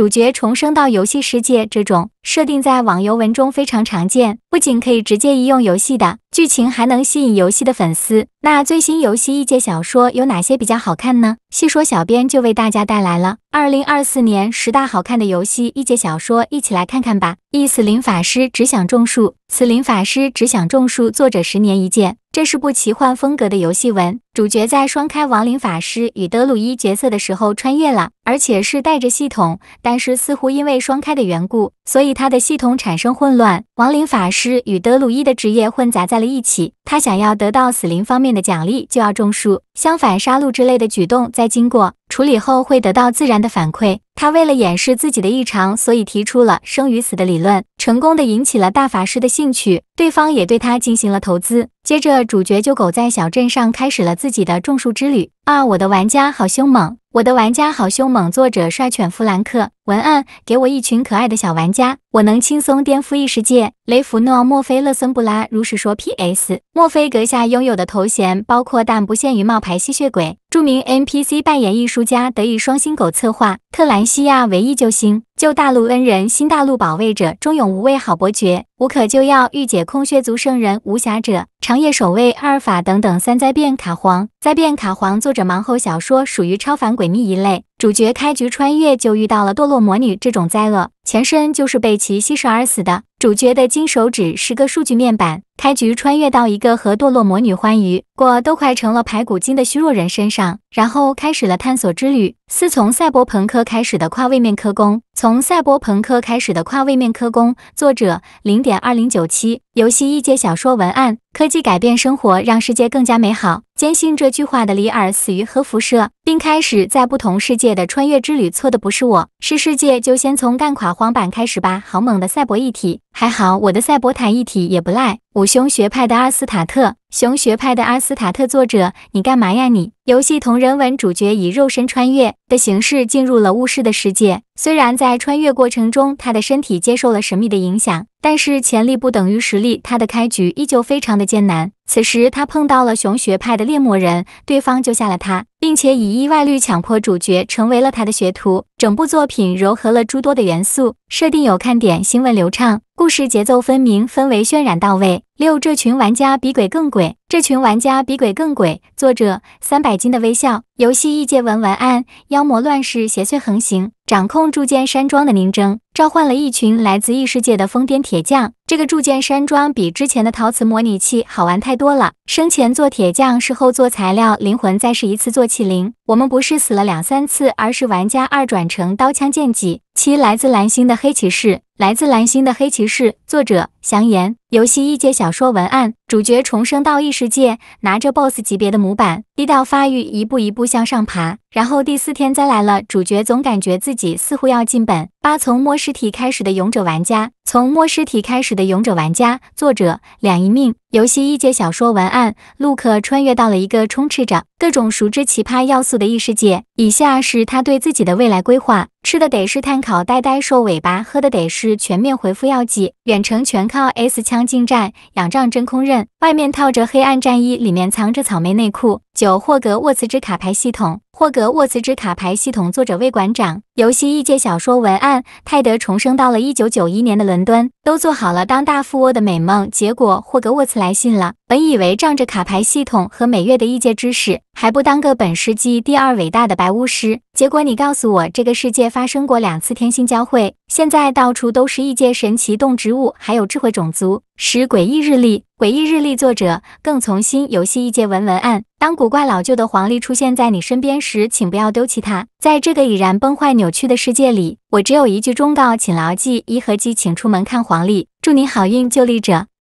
主角重生到游戏世界，这种设定在网游文中非常常见，不仅可以直接移用游戏的剧情，还能吸引游戏的粉丝。那最新游戏异界小说有哪些比较好看呢？细说小编就为大家带来了二零二四年十大好看的游戏异界小说，一起来看看吧。一死灵法师只想种树，死灵法师只想种树，作者十年一见。这是部奇幻风格的游戏文，主角在双开亡灵法师与德鲁伊角色的时候穿越了，而且是带着系统。但是似乎因为双开的缘故，所以他的系统产生混乱，亡灵法师与德鲁伊的职业混杂在了一起。他想要得到死灵方面的奖励，就要种树；相反，杀戮之类的举动，在经过。处理后会得到自然的反馈。他为了掩饰自己的异常，所以提出了生与死的理论，成功的引起了大法师的兴趣。对方也对他进行了投资。接着，主角就狗在小镇上开始了自己的种树之旅。啊！我的玩家好凶猛，我的玩家好凶猛。作者：帅犬弗兰克。文案：给我一群可爱的小玩家，我能轻松颠覆异世界。雷弗诺、墨菲、勒森布拉如是说。P.S. 墨菲阁下拥有的头衔包括，但不限于：冒牌吸血鬼、著名 NPC 扮演艺术家、德意双星狗策划、特兰西亚唯一救星、救大陆恩人、新大陆保卫者、忠勇无畏好伯爵、无可救药御姐空血族圣人、无瑕者。长夜守卫、阿尔法等等三灾变卡皇，灾变卡皇作者盲后小说属于超凡诡秘一类。主角开局穿越就遇到了堕落魔女这种灾厄，前身就是被其吸食而死的。主角的金手指是个数据面板，开局穿越到一个和堕落魔女欢愉过都快成了排骨精的虚弱人身上，然后开始了探索之旅。四从赛博朋克开始的跨位面科工，从赛博朋克开始的跨位面科工。作者零点二零九七，游戏异界小说文案，科技改变生活，让世界更加美好。坚信这句话的里尔死于核辐射，并开始在不同世界的穿越之旅。错的不是我，是世界。就先从干垮黄板开始吧。好猛的赛博一体，还好我的赛博坦一体也不赖。五熊学派的阿斯塔特，熊学派的阿斯塔特。作者，你干嘛呀？你游戏同人文主角以肉身穿越的形式进入了巫师的世界。虽然在穿越过程中，他的身体接受了神秘的影响，但是潜力不等于实力，他的开局依旧非常的艰难。此时他碰到了熊学派的猎魔人，对方救下了他，并且以意外率强迫主角成为了他的学徒。整部作品柔合了诸多的元素，设定有看点，行文流畅，故事节奏分明，氛围渲染到位。六，这群玩家比鬼更鬼。这群玩家比鬼更鬼。作者：三百斤的微笑。游戏异界文文案：妖魔乱世，邪祟横行。掌控铸剑山庄的宁征召唤了一群来自异世界的疯癫铁匠。这个铸剑山庄比之前的陶瓷模拟器好玩太多了。生前做铁匠，事后做材料，灵魂再试一次做器灵。我们不是死了两三次，而是玩家二转成刀枪剑戟。七来自蓝星的黑骑士，来自蓝星的黑骑士，作者祥言，游戏异界小说文案，主角重生到异世界，拿着 boss 级别的模板，低到发育，一步一步向上爬，然后第四天灾来了，主角总感觉自己似乎要进本。八从摸尸体开始的勇者玩家，从摸尸体开始的勇者玩家，作者两一命，游戏异界小说文案，陆克穿越到了一个充斥着各种熟知奇葩要素的异世界，以下是他对自己的未来规划。吃的得是碳烤呆呆瘦尾巴，喝的得是全面回复药剂，远程全靠 S 枪，近战仰仗真空刃，外面套着黑暗战衣，里面藏着草莓内裤。九霍格沃茨之卡牌系统，霍格沃茨之卡牌系统作者魏馆长，游戏异界小说文案泰德重生到了一九九一年的伦敦，都做好了当大富翁的美梦。结果霍格沃茨来信了，本以为仗着卡牌系统和每月的异界知识，还不当个本世纪第二伟大的白巫师。结果你告诉我，这个世界发生过两次天星交汇，现在到处都是异界神奇动植物，还有智慧种族。十诡异日历。诡异日历作者更从新游戏异界文文案。当古怪老旧的黄历出现在你身边时，请不要丢弃它。在这个已然崩坏扭曲的世界里，我只有一句忠告，请牢记：一和计请出门看黄历。祝你好运，就立者。